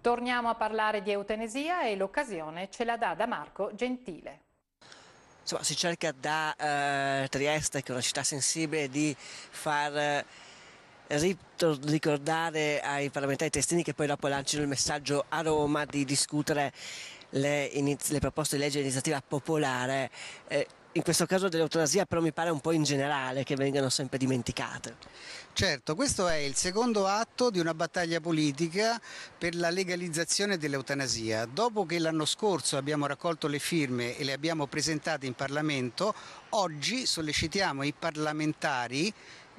Torniamo a parlare di eutenesia e l'occasione ce la dà da Marco Gentile. Insomma, si cerca da eh, Trieste, che è una città sensibile, di far eh, ricordare ai parlamentari triestini che poi dopo lanciano il messaggio a Roma di discutere le, le proposte di legge di iniziativa popolare. Eh, in questo caso dell'eutanasia, però mi pare un po' in generale che vengano sempre dimenticate. Certo, questo è il secondo atto di una battaglia politica per la legalizzazione dell'eutanasia. Dopo che l'anno scorso abbiamo raccolto le firme e le abbiamo presentate in Parlamento, oggi sollecitiamo i parlamentari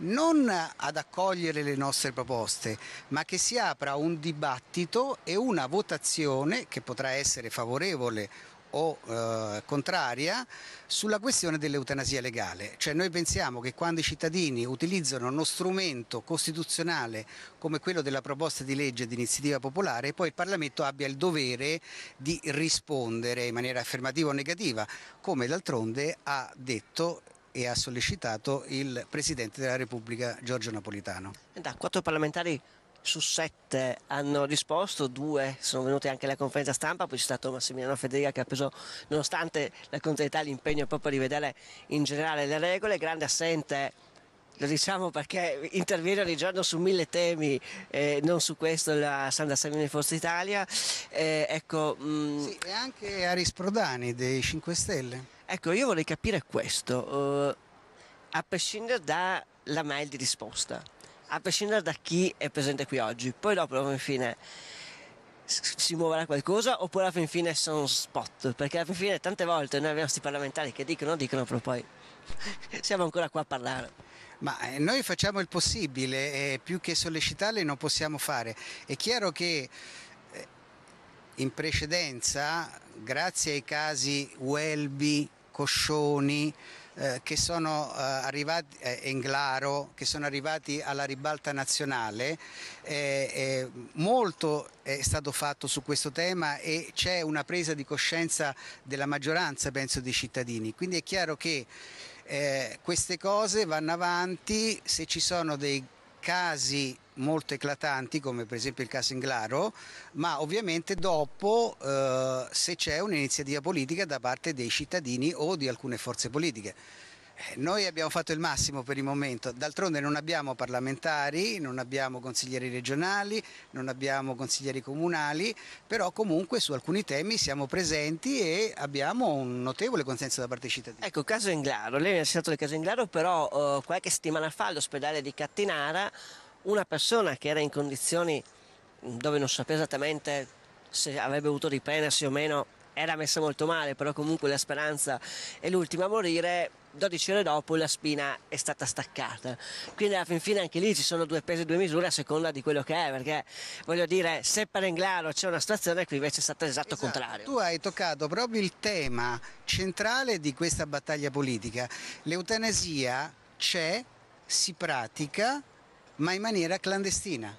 non ad accogliere le nostre proposte, ma che si apra un dibattito e una votazione che potrà essere favorevole o eh, contraria sulla questione dell'eutanasia legale. Cioè noi pensiamo che quando i cittadini utilizzano uno strumento costituzionale come quello della proposta di legge di iniziativa popolare, poi il Parlamento abbia il dovere di rispondere in maniera affermativa o negativa, come d'altronde ha detto e ha sollecitato il Presidente della Repubblica Giorgio Napolitano. Da quattro parlamentari su sette hanno risposto, due sono venuti anche alla conferenza stampa, poi c'è stato Massimiliano Federica che ha preso, nonostante la contrarietà, l'impegno proprio di vedere in generale le regole, grande assente lo diciamo perché interviene ogni giorno su mille temi, eh, non su questo la Santa Sandra di Forza Italia. Eh, ecco, mh... Mm, sì, e anche Aris Prodani dei 5 Stelle. Ecco, io vorrei capire questo, uh, a prescindere dalla mail di risposta a prescindere da chi è presente qui oggi. Poi dopo, alla fine, si muoverà qualcosa oppure alla fin fine sono spot perché alla fin fine tante volte noi abbiamo questi parlamentari che dicono dicono però poi siamo ancora qua a parlare ma eh, noi facciamo il possibile e più che sollecitarli non possiamo fare è chiaro che eh, in precedenza grazie ai casi Welby, Coscioni eh, che sono eh, arrivati eh, Glaro, che sono arrivati alla ribalta nazionale, eh, eh, molto è stato fatto su questo tema e c'è una presa di coscienza della maggioranza, penso, dei cittadini. Quindi è chiaro che queste cose vanno avanti se ci sono dei casi molto eclatanti come per esempio il caso Inglaro, ma ovviamente dopo eh, se c'è un'iniziativa politica da parte dei cittadini o di alcune forze politiche. Eh, noi abbiamo fatto il massimo per il momento, d'altronde non abbiamo parlamentari, non abbiamo consiglieri regionali, non abbiamo consiglieri comunali, però comunque su alcuni temi siamo presenti e abbiamo un notevole consenso da parte dei cittadini. Ecco, caso Inglaro, lei mi ha citato il Caso Inglaro, però eh, qualche settimana fa all'ospedale di Cattinara una persona che era in condizioni dove non sapeva esattamente se avrebbe avuto riprendersi o meno, era messa molto male, però comunque la speranza è l'ultima a morire. 12 ore dopo la spina è stata staccata. Quindi alla fin fine anche lì ci sono due pesi e due misure a seconda di quello che è, perché voglio dire, se per Englaro c'è una situazione, qui invece è stato l'esatto esatto. contrario. Tu hai toccato proprio il tema centrale di questa battaglia politica. L'eutanasia c'è, si pratica, ma in maniera clandestina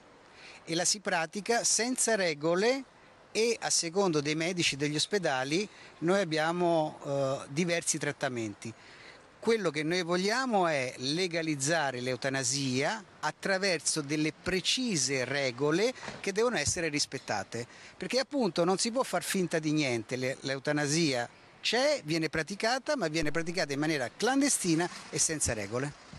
e la si pratica senza regole e a secondo dei medici degli ospedali noi abbiamo eh, diversi trattamenti. Quello che noi vogliamo è legalizzare l'eutanasia attraverso delle precise regole che devono essere rispettate, perché appunto non si può far finta di niente, l'eutanasia c'è, viene praticata, ma viene praticata in maniera clandestina e senza regole.